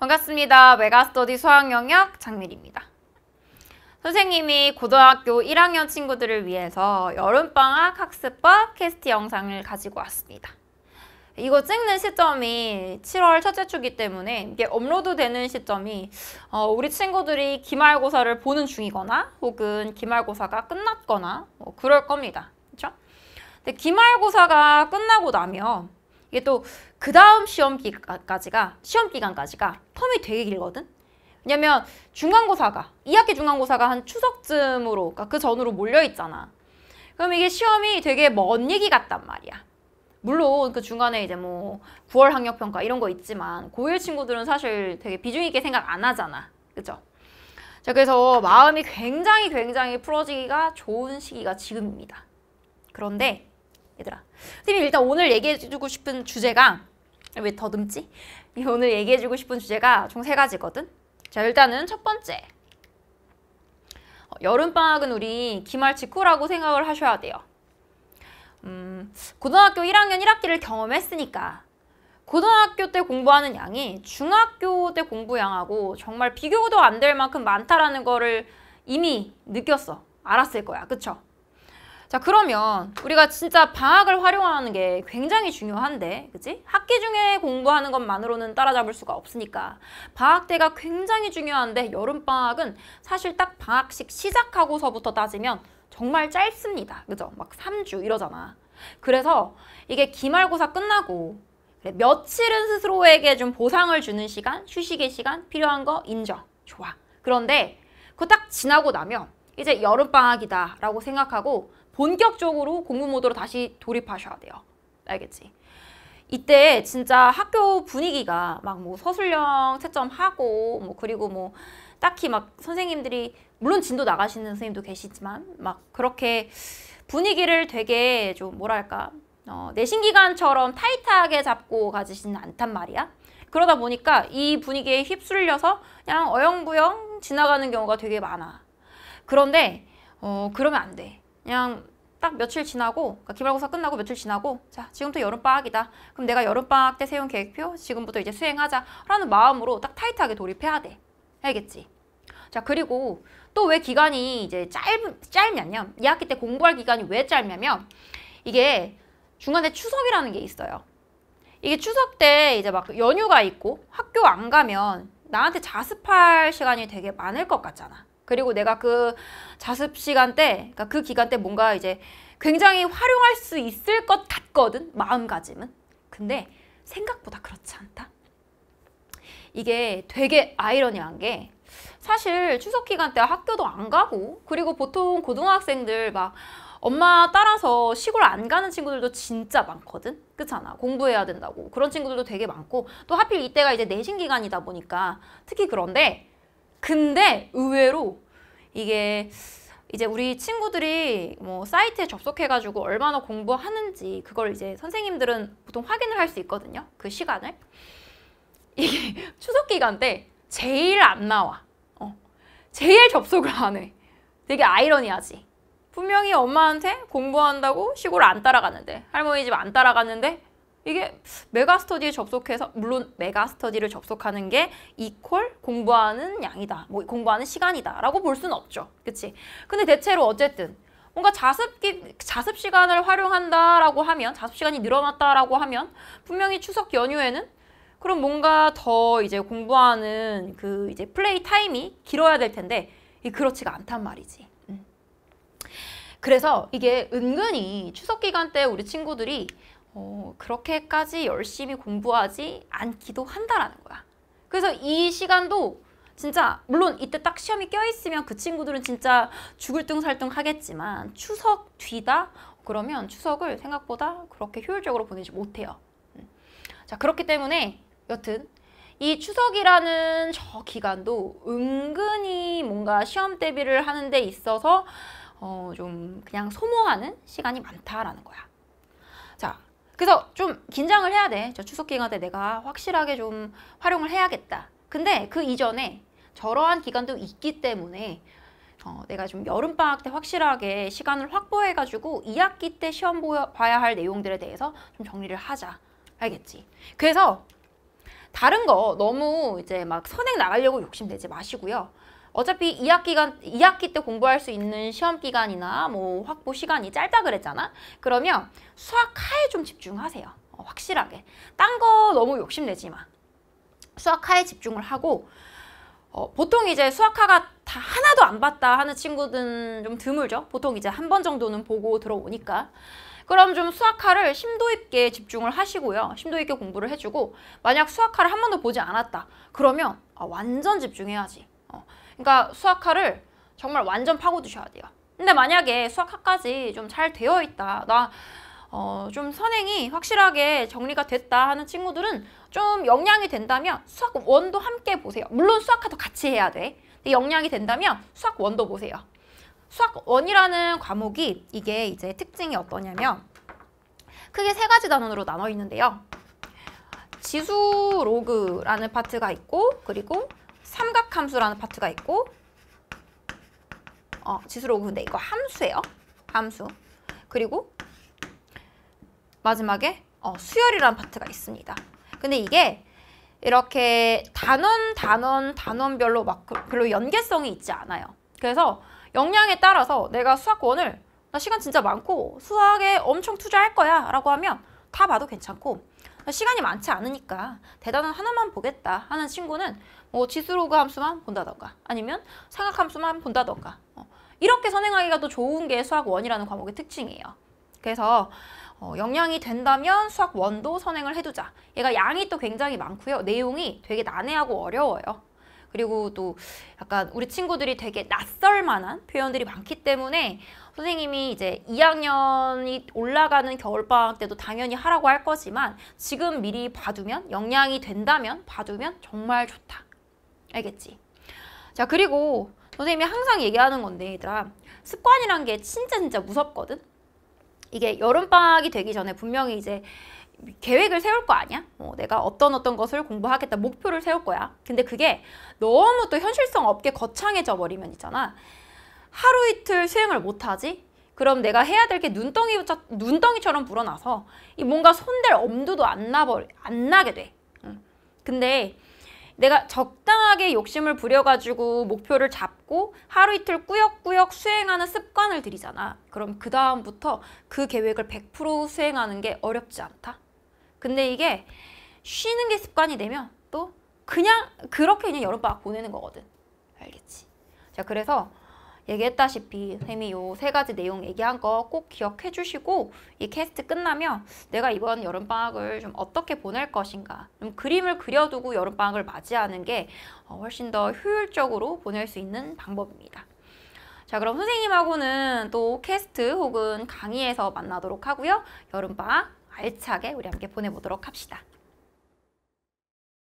반갑습니다. 메가스터디 수학 영역 장미리입니다. 선생님이 고등학교 1학년 친구들을 위해서 여름방학 학습법 캐스트 영상을 가지고 왔습니다. 이거 찍는 시점이 7월 첫째 주기 때문에 이게 업로드 되는 시점이 어, 우리 친구들이 기말고사를 보는 중이거나 혹은 기말고사가 끝났거나 뭐 그럴 겁니다. 그렇죠? 근데 기말고사가 끝나고 나면 이게 또 그 다음 시험 기간까지가 시험 기간까지가 텀이 되게 길거든. 왜냐면 중간고사가 2학기 중간고사가 한 추석쯤으로 그러니까 그 전으로 몰려 있잖아. 그럼 이게 시험이 되게 먼 얘기 같단 말이야. 물론 그 중간에 이제 뭐 9월 학력평가 이런 거 있지만 고1 친구들은 사실 되게 비중 있게 생각 안 하잖아. 그죠? 자, 그래서 마음이 굉장히 굉장히 풀어지기가 좋은 시기가 지금입니다. 그런데 얘들아. 선생님 일단 오늘 얘기해주고 싶은 주제가 왜 더듬지? 오늘 얘기해주고 싶은 주제가 총 세 가지거든. 자 일단은 첫 번째. 어, 여름방학은 우리 기말 직후라고 생각을 하셔야 돼요. 음, 고등학교 1학년 1학기를 경험했으니까 고등학교 때 공부하는 양이 중학교 때 공부 양하고 정말 비교도 안 될 만큼 많다라는 거를 이미 느꼈어. 알았을 거야. 그쵸? 자 그러면 우리가 진짜 방학을 활용하는 게 굉장히 중요한데 그치? 학기 중에 공부하는 것만으로는 따라잡을 수가 없으니까 방학 때가 굉장히 중요한데 여름방학은 사실 딱 방학식 시작하고서부터 따지면 정말 짧습니다 그죠? 막 3주 이러잖아 그래서 이게 기말고사 끝나고 며칠은 스스로에게 좀 보상을 주는 시간, 휴식의 시간 필요한 거 인정 좋아 그런데 그 딱 지나고 나면 이제 여름방학이다 라고 생각하고 본격적으로 공부 모드로 다시 돌입하셔야 돼요. 알겠지? 이때 진짜 학교 분위기가 막 뭐 서술형 채점하고 뭐 그리고 뭐 딱히 막 선생님들이 물론 진도 나가시는 선생님도 계시지만 막 그렇게 분위기를 되게 좀 뭐랄까 어, 내신기간처럼 타이트하게 잡고 가지시는 않단 말이야. 그러다 보니까 이 분위기에 휩쓸려서 그냥 어영부영 지나가는 경우가 되게 많아. 그런데 어, 그러면 안 돼. 그냥 딱 며칠 지나고 그러니까 기말고사 끝나고 며칠 지나고 자 지금부터 여름방학이다 그럼 내가 여름방학 때 세운 계획표 지금부터 이제 수행하자라는 마음으로 딱 타이트하게 돌입해야 돼 알겠지? 자 그리고 또 왜 기간이 이제 짧, 짧냐면 2학기 때 공부할 기간이 왜 짧냐면 이게 중간에 추석이라는 게 있어요 이게 추석 때 이제 막 연휴가 있고 학교 안 가면 나한테 자습할 시간이 되게 많을 것 같잖아 그리고 내가 그 자습 시간 때, 그러니까 그 기간 때 뭔가 이제 굉장히 활용할 수 있을 것 같거든, 마음가짐은. 근데 생각보다 그렇지 않다. 이게 되게 아이러니한 게 사실 추석 기간 때 학교도 안 가고 그리고 보통 고등학생들 막 엄마 따라서 시골 안 가는 친구들도 진짜 많거든 그렇잖아 공부해야 된다고 그런 친구들도 되게 많고 또 하필 이때가 이제 내신 기간이다 보니까 특히 그런데 근데 의외로 이게 이제 우리 친구들이 뭐 사이트에 접속해가지고 얼마나 공부하는지 그걸 이제 선생님들은 보통 확인을 할 수 있거든요. 그 시간을. 이게 추석 기간 때 제일 안 나와. 어. 제일 접속을 안 해. 되게 아이러니하지. 분명히 엄마한테 공부한다고 시골 안 따라갔는데 할머니 집 안 따라갔는데 이게 메가스터디에 접속해서 물론 메가스터디를 접속하는 게 이퀄 공부하는 양이다. 뭐 공부하는 시간이다. 라고 볼 수는 없죠. 그치? 근데 대체로 어쨌든 뭔가 자습기, 자습 시간을 활용한다라고 하면 자습 시간이 늘어났다라고 하면 분명히 추석 연휴에는 그럼 뭔가 더 이제 공부하는 그 이제 플레이 타임이 길어야 될 텐데 그렇지가 않단 말이지. 음. 그래서 이게 은근히 추석 기간 때 우리 친구들이 어, 그렇게까지 열심히 공부하지 않기도 한다라는 거야. 그래서 이 시간도 진짜 물론 이때 딱 시험이 껴있으면 그 친구들은 진짜 죽을 둥 살 둥 하겠지만 추석 뒤다 그러면 추석을 생각보다 그렇게 효율적으로 보내지 못해요. 음. 자 그렇기 때문에 여튼 이 추석이라는 저 기간도 은근히 뭔가 시험 대비를 하는 데 있어서 어, 좀 그냥 소모하는 시간이 많다라는 거야. 자 그래서 좀 긴장을 해야 돼. 저 추석 기간 때 내가 확실하게 좀 활용을 해야겠다. 근데 그 이전에 저러한 기간도 있기 때문에 어, 내가 좀 여름방학 때 확실하게 시간을 확보해가지고 2학기 때 시험 보여, 봐야 할 내용들에 대해서 좀 정리를 하자. 알겠지? 그래서 다른 거 너무 이제 막 선행 나가려고 욕심내지 마시고요. 어차피 2학기간 2학기 때 공부할 수 있는 시험 기간이나 뭐 확보 시간이 짧다 그랬잖아. 그러면 수학하에 좀 집중하세요. 어, 확실하게. 딴 거 너무 욕심내지 마. 수학하에 집중을 하고 어, 보통 이제 수학하가다 하나도 안 봤다 하는 친구들은 좀 드물죠. 보통 이제 한 번 정도는 보고 들어오니까. 그럼 좀 수학화를 심도 있게 집중을 하시고요. 심도 있게 공부를 해주고 만약 수학화를 한 번도 보지 않았다. 그러면 어, 완전 집중해야지. 그러니까 수학화를 정말 완전 파고드셔야 돼요. 근데 만약에 수학화까지 좀 잘 되어 있다. 나 어, 좀 선행이 확실하게 정리가 됐다 하는 친구들은 좀역량이 된다면 수학원도 함께 보세요. 물론 수학화도 같이 해야 돼. 근데 역량이 된다면 수학원도 보세요. 수학원이라는 과목이 이게 이제 특징이 어떠냐면 크게 세 가지 단원으로 나눠 있는데요. 지수 로그라는 파트가 있고 그리고 삼각함수라는 파트가 있고 어, 지수로 근데 이거 함수예요. 함수. 그리고 마지막에 어, 수열이라는 파트가 있습니다. 근데 이게 이렇게 단원, 단원, 단원별로 막 그, 별로 연계성이 있지 않아요. 그래서 역량에 따라서 내가 수학원을 나 시간 진짜 많고 수학에 엄청 투자할 거야 라고 하면 다 봐도 괜찮고 시간이 많지 않으니까 대단한 하나만 보겠다 하는 친구는 뭐 지수로그 함수만 본다던가 아니면 삼각함수만 본다던가 어, 이렇게 선행하기가 더 좋은 게 수학 1이라는 과목의 특징이에요. 그래서 어, 영향이 된다면 수학 1도 선행을 해두자. 얘가 양이 또 굉장히 많고요. 내용이 되게 난해하고 어려워요. 그리고 또 약간 우리 친구들이 되게 낯설만한 표현들이 많기 때문에 선생님이 이제 2학년이 올라가는 겨울방학 때도 당연히 하라고 할 거지만 지금 미리 봐두면 영향이 된다면 봐두면 정말 좋다. 알겠지? 자 그리고 선생님이 항상 얘기하는 건데 얘들아 습관이란 게 진짜 진짜 무섭거든? 이게 여름방학이 되기 전에 분명히 이제 계획을 세울 거 아니야? 어, 내가 어떤 어떤 것을 공부하겠다 목표를 세울 거야. 근데 그게 너무 또 현실성 없게 거창해져 버리면 있잖아. 하루 이틀 수행을 못하지? 그럼 내가 해야 될 게 눈덩이, 눈덩이처럼 불어나서 이 뭔가 손댈 엄두도 안, 나버안 나게 돼. 근데 내가 적당하게 욕심을 부려가지고 목표를 잡고 하루 이틀 꾸역꾸역 수행하는 습관을 들이잖아. 그럼 그 다음부터 그 계획을 100% 수행하는 게 어렵지 않다. 근데 이게 쉬는 게 습관이 되면 또 그냥 그렇게 그냥 여름방학 보내는 거거든. 알겠지? 자, 그래서 얘기했다시피 쌤이 요 세 가지 내용 얘기한 거 꼭 기억해 주시고 이 캐스트 끝나면 내가 이번 여름방학을 좀 어떻게 보낼 것인가 좀 그림을 그려두고 여름방학을 맞이하는 게 어, 훨씬 더 효율적으로 보낼 수 있는 방법입니다. 자 그럼 선생님하고는 또 캐스트 혹은 강의에서 만나도록 하고요. 여름방학 알차게 우리 함께 보내보도록 합시다.